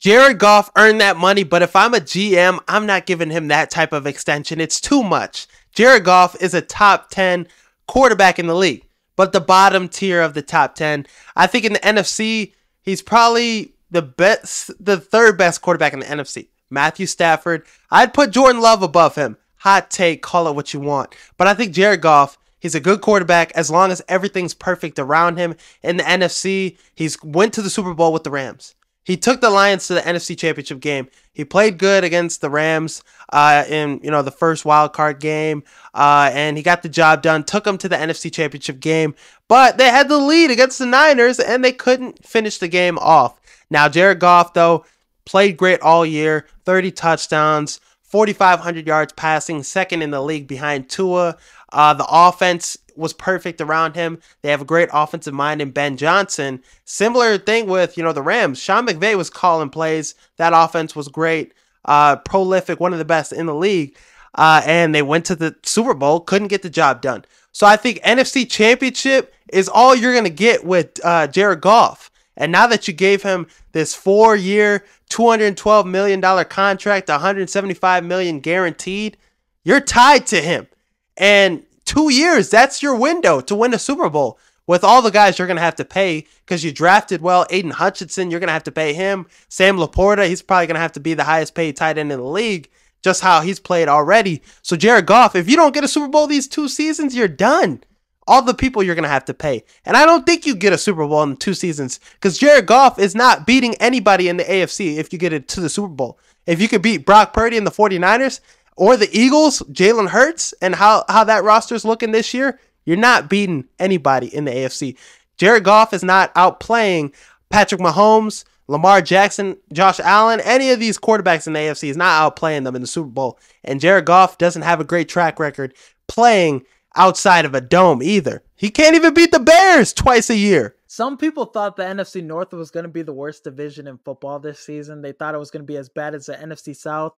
Jared Goff earned that money, but if I'm a GM, I'm not giving him that type of extension. It's too much. Jared Goff is a top 10 quarterback in the league, but the bottom tier of the top 10. I think in the NFC, he's probably the best, the third best quarterback in the NFC. Matthew Stafford. I'd put Jordan Love above him. Hot take, call it what you want. But I think Jared Goff, he's a good quarterback as long as everything's perfect around him. In the NFC, he's went to the Super Bowl with the Rams. He took the Lions to the NFC Championship game. He played good against the Rams uh, in you know the first wild card game, uh, and he got the job done. Took them to the NFC Championship game, but they had the lead against the Niners, and they couldn't finish the game off. Now Jared Goff though played great all year, 30 touchdowns, 4,500 yards passing, second in the league behind Tua. Uh, the offense was perfect around him. They have a great offensive mind in Ben Johnson. Similar thing with you know the Rams. Sean McVay was calling plays. That offense was great, uh, prolific, one of the best in the league. Uh, and they went to the Super Bowl, couldn't get the job done. So I think NFC Championship is all you're gonna get with uh, Jared Goff. And now that you gave him this four year, $212 million contract, $175 million guaranteed, you're tied to him. And two years, that's your window to win a Super Bowl with all the guys you're going to have to pay because you drafted well. Aiden Hutchinson, you're going to have to pay him. Sam Laporta, he's probably going to have to be the highest paid tight end in the league, just how he's played already. So, Jared Goff, if you don't get a Super Bowl these two seasons, you're done all the people you're going to have to pay. And I don't think you get a Super Bowl in two seasons because Jared Goff is not beating anybody in the AFC if you get it to the Super Bowl. If you could beat Brock Purdy and the 49ers or the Eagles, Jalen Hurts, and how, how that roster's looking this year, you're not beating anybody in the AFC. Jared Goff is not outplaying Patrick Mahomes, Lamar Jackson, Josh Allen, any of these quarterbacks in the AFC is not outplaying them in the Super Bowl. And Jared Goff doesn't have a great track record playing outside of a dome either. He can't even beat the Bears twice a year. Some people thought the NFC North was going to be the worst division in football this season. They thought it was going to be as bad as the NFC South.